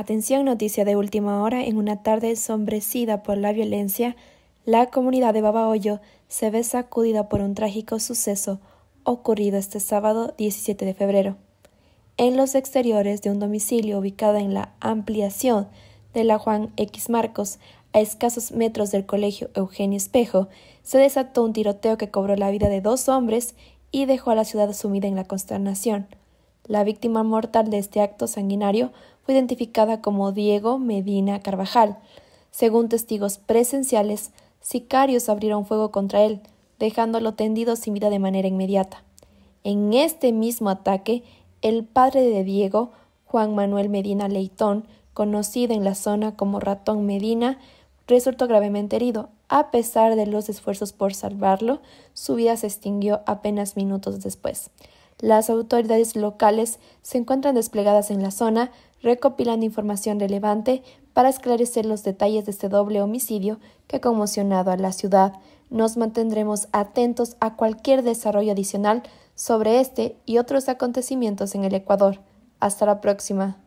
Atención noticia de última hora, en una tarde ensombrecida por la violencia, la comunidad de Babahoyo se ve sacudida por un trágico suceso ocurrido este sábado 17 de febrero. En los exteriores de un domicilio ubicado en la ampliación de la Juan X Marcos, a escasos metros del colegio Eugenio Espejo, se desató un tiroteo que cobró la vida de dos hombres y dejó a la ciudad sumida en la consternación. La víctima mortal de este acto sanguinario fue identificada como Diego Medina Carvajal. Según testigos presenciales, sicarios abrieron fuego contra él, dejándolo tendido sin vida de manera inmediata. En este mismo ataque, el padre de Diego, Juan Manuel Medina Leitón, conocido en la zona como Ratón Medina, resultó gravemente herido. A pesar de los esfuerzos por salvarlo, su vida se extinguió apenas minutos después. Las autoridades locales se encuentran desplegadas en la zona, recopilando información relevante para esclarecer los detalles de este doble homicidio que ha conmocionado a la ciudad. Nos mantendremos atentos a cualquier desarrollo adicional sobre este y otros acontecimientos en el Ecuador. Hasta la próxima.